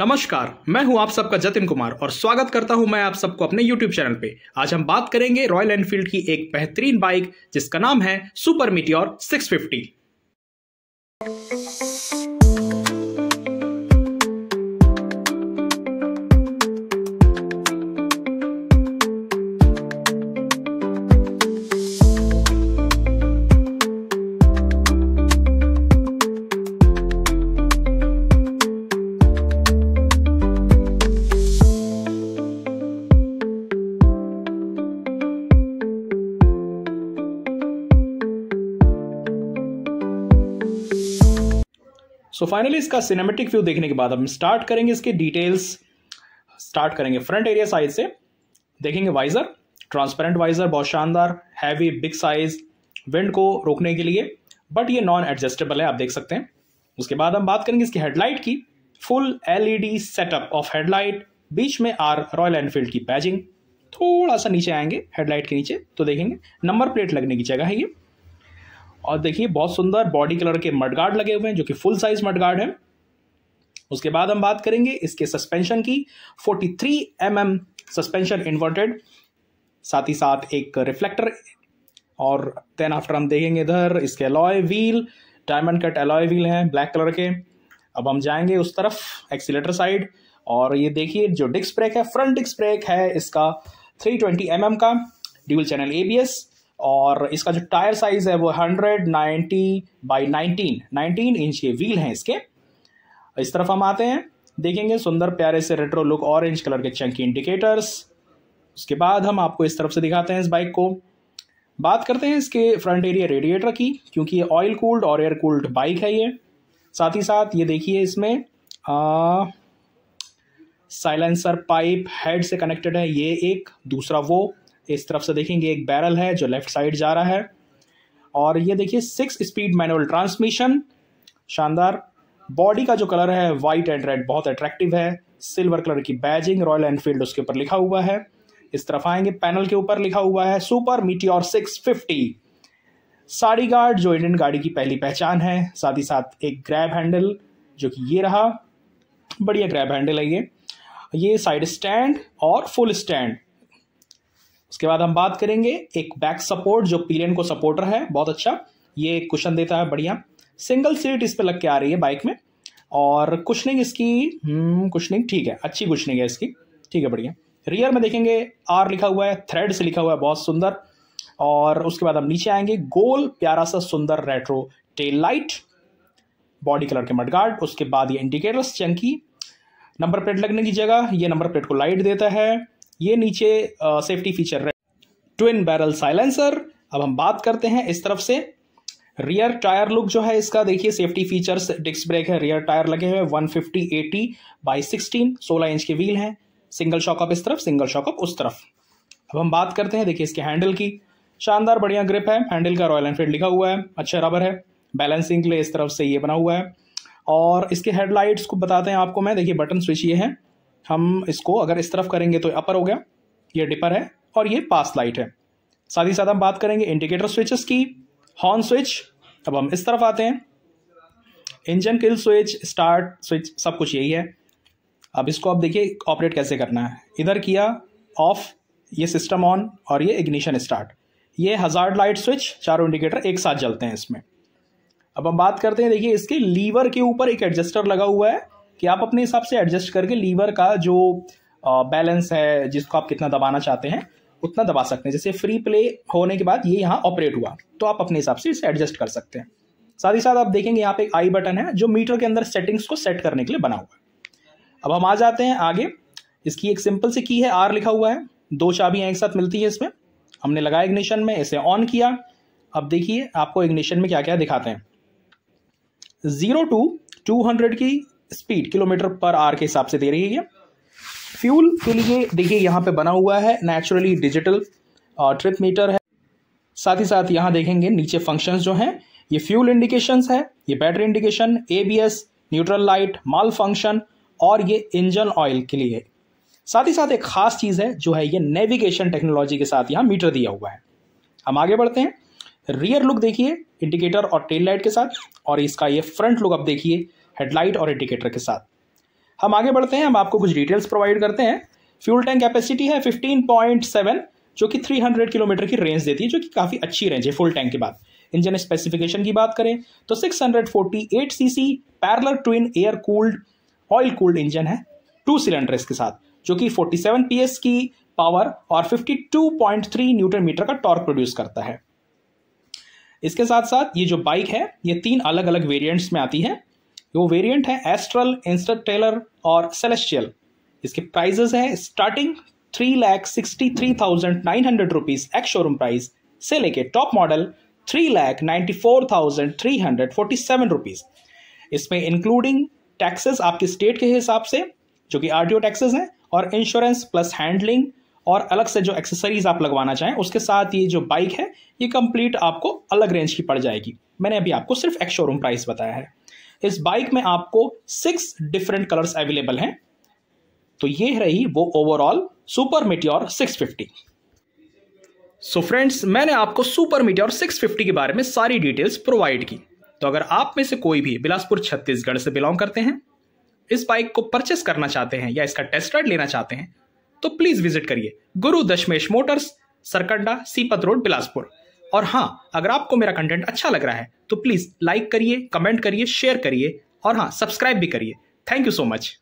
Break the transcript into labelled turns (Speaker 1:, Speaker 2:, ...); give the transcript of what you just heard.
Speaker 1: नमस्कार मैं हूं आप सबका जतिन कुमार और स्वागत करता हूं मैं आप सबको अपने YouTube चैनल पे आज हम बात करेंगे रॉयल एनफील्ड की एक बेहतरीन बाइक जिसका नाम है सुपर मिटियोर 650 सो फाइनली इसका सिनेमेटिक व्यू देखने के बाद हम स्टार्ट करेंगे इसके डिटेल्स स्टार्ट करेंगे फ्रंट एरिया साइज से देखेंगे वाइजर ट्रांसपेरेंट वाइजर बहुत शानदार हैवी बिग साइज विंड को रोकने के लिए बट ये नॉन एडजस्टेबल है आप देख सकते हैं उसके बाद हम बात करेंगे इसकी हेडलाइट की full LED setup of headlight बीच में आर रॉयल एनफील्ड की पैजिंग थोड़ा सा नीचे आएंगे हेडलाइट के नीचे तो देखेंगे नंबर प्लेट लगने की जगह है ये और देखिए बहुत सुंदर बॉडी कलर के मडगार्ड गार्ड लगे हुए हैं जो कि फुल साइज मड गार्ड है उसके बाद हम बात करेंगे इसके सस्पेंशन की 43 थ्री mm सस्पेंशन इन्वर्टेड साथ ही साथ एक रिफ्लेक्टर और देन आफ्टर हम देखेंगे इधर इसके alloy wheel diamond cut alloy wheel हैं ब्लैक कलर के अब हम जाएंगे उस तरफ एक्सीटर साइड और ये देखिए जो डिस्क ब्रेक है फ्रंट डिस्क ब्रेक है इसका 320 ट्वेंटी mm का ड्यूल चैनल एबीएस और इसका जो टायर साइज़ है वो hundred ninety by nineteen nineteen inch के व्हील हैं इसके इस तरफ हम आते हैं देखेंगे सुंदर प्यारे से रेट्रो लुक ऑरेंज कलर के चंकी इंडिकेटर्स उसके बाद हम आपको इस तरफ से दिखाते हैं इस बाइक को बात करते हैं इसके फ्रंट एरिया रेडिएटर की क्योंकि ये ऑयल कूल्ड और एयर कूल्ड बाइक है ये साथ ही साथ ये देखिए इसमें साइलेंसर पाइप हेड से कनेक्टेड है ये एक दूसरा वो इस तरफ से देखेंगे एक बैरल है जो लेफ्ट साइड जा रहा है और ये देखिए सिक्स स्पीड मैनुअल ट्रांसमिशन शानदार बॉडी का जो कलर है वाइट एंड रेड बहुत अट्रैक्टिव है सिल्वर कलर की बैजिंग रॉयल एनफील्ड उसके ऊपर लिखा हुआ है इस तरफ आएंगे पैनल के ऊपर लिखा हुआ है सुपर मीटी और सिक्स फिफ्टी साड़ी गार्ड जो इंडियन गाड़ी की पहली पहचान है साथ ही साथ एक ग्रैब हैंडल जो कि ये रहा बढ़िया ग्रैब हैंडल है ये ये साइड स्टैंड और फुल स्टैंड उसके बाद हम बात करेंगे एक बैक सपोर्ट जो पीलियन को सपोर्टर है बहुत अच्छा ये कुशन देता है बढ़िया सिंगल सीट इस पर लग के आ रही है बाइक में और कुशनिंग इसकी कुशनिंग हम्म, ठीक है अच्छी कुशनिंग है इसकी ठीक है बढ़िया रियर में देखेंगे आर लिखा हुआ है थ्रेड से लिखा हुआ है बहुत सुंदर और उसके बाद हम नीचे आएंगे गोल प्यारा सा सुंदर retro tail light body colour के मडगार्ड उसके बाद ये इंडिकेटर्स चंकी नंबर प्लेट लगने की जगह ये नंबर प्लेट को लाइट देता है ये नीचे सेफ्टी फीचर रहे ट्विन बैरल साइलेंसर अब हम बात करते हैं इस तरफ से रियर टायर लुक जो है इसका देखिए सेफ्टी फीचर्स डिस्क ब्रेक है रियर टायर लगे हुए 150 एटी बाई सिक्सटीन सोलह इंच के व्हील हैं सिंगल शॉकअप इस तरफ सिंगल शॉकअप उस तरफ अब हम बात करते हैं देखिए इसके हैंडल की शानदार बढ़िया ग्रिप है हैंडल का रॉयल एनफील्ड लिखा हुआ है अच्छा रबर है बैलेंसिंग के लिए इस तरफ से ये बना हुआ है और इसके हेडलाइट्स को बताते हैं आपको मैं देखिए बटन स्विच ये है हम इसको अगर इस तरफ करेंगे तो अपर हो गया ये डिपर है और ये पास लाइट है साथ ही साथ हम बात करेंगे इंडिकेटर स्विचेस की हॉर्न स्विच अब हम इस तरफ आते हैं engine kill switch start switch सब कुछ यही है अब इसको आप देखिए ऑपरेट कैसे करना है इधर किया ऑफ ये सिस्टम ऑन और ये इग्निशन स्टार्ट ये हज़ार्ड लाइट स्विच चारों इंडिकेटर एक साथ जलते हैं इसमें अब हम बात करते हैं देखिए इसके लीवर के ऊपर एक एडजस्टर लगा हुआ है कि आप अपने हिसाब से एडजस्ट करके लीवर का जो बैलेंस है जिसको आप कितना दबाना चाहते हैं उतना दबा सकते हैं जैसे फ्री प्ले होने के बाद ये यहाँ ऑपरेट हुआ तो आप अपने हिसाब से इसे एडजस्ट कर सकते हैं साथ ही साथ आप देखेंगे यहाँ पे एक आई बटन है जो मीटर के अंदर सेटिंग्स को सेट करने के लिए बना हुआ है अब हम आ जाते हैं आगे इसकी एक सिंपल सी की है आर लिखा हुआ है दो चाबियाँ एक साथ मिलती है इसमें हमने लगाया इग्निशन में इसे ऑन किया अब देखिए आपको इग्निशन में क्या क्या दिखाते हैं जीरो टू टू हंड्रेड की स्पीड किलोमीटर पर आर के हिसाब से दे रही है फ्यूल के लिए देखिए यहाँ पे बना हुआ है नेचुरली डिजिटल ट्रिप मीटर है साथ ही साथ यहाँ देखेंगे नीचे फंक्शंस जो हैं ये फ्यूल इंडिकेशंस है ये battery indication ABS neutral light malfunction और ये इंजन ऑयल के लिए साथ ही साथ एक खास चीज़ है जो है ये नेविगेशन टेक्नोलॉजी के साथ यहाँ मीटर दिया हुआ है हम आगे बढ़ते हैं रियर लुक देखिए इंडिकेटर और टेल लाइट के साथ और इसका ये फ्रंट लुक अब देखिए हेडलाइट और इंडिकेटर के साथ हम आगे बढ़ते हैं हम आपको कुछ डिटेल्स प्रोवाइड करते हैं फ्यूल टैंक कैपेसिटी है 15.7 जो कि 300 किलोमीटर की रेंज देती है जो कि काफ़ी अच्छी रेंज है फुल टैंक के बाद इंजन स्पेसिफिकेशन की बात करें तो 648 CC parallel twin air cooled oil cooled engine है टू सिलेंडर इसके साथ जो कि 47 पीएस की पावर और 52.3 न्यूटन मीटर का टॉर्क प्रोड्यूस करता है इसके साथ साथ ये जो बाइक है ये तीन अलग अलग वेरिएंट्स में आती है दो वेरिएंट है एस्ट्रल इंस्टरटेलर और सेलेस्टियल इसके प्राइजेस है starting three lakh sixty three thousand nine hundred rupees ex showroom price से लेके top model three lakh ninety four thousand three hundred forty seven rupees इसमें इंक्लूडिंग टैक्सेस आपके स्टेट के हिसाब से जो कि आर टी टैक्सेज हैं और इंश्योरेंस प्लस हैंडलिंग और अलग से जो एक्सेसरीज आप लगवाना चाहें उसके साथ ये जो बाइक है ये कंप्लीट आपको अलग रेंज की पड़ जाएगी मैंने अभी आपको सिर्फ एक्स शोरूम प्राइस बताया है इस बाइक में आपको सिक्स डिफरेंट कलर्स अवेलेबल हैं तो ये रही वो overall super meteor 650 so friends मैंने आपको सुपर मीटर 650 के बारे में सारी डिटेल्स प्रोवाइड की तो अगर आप में से कोई भी बिलासपुर छत्तीसगढ़ से बिलोंग करते हैं इस बाइक को परचेस करना चाहते हैं या इसका टेस्ट राइड लेना चाहते हैं तो प्लीज़ विजिट करिए गुरु दशमेश मोटर्स सरकंडा सीपत रोड बिलासपुर और हाँ अगर आपको मेरा कंटेंट अच्छा लग रहा है तो प्लीज़ लाइक करिए कमेंट करिए शेयर करिए और हाँ सब्सक्राइब भी करिए थैंक यू सो मच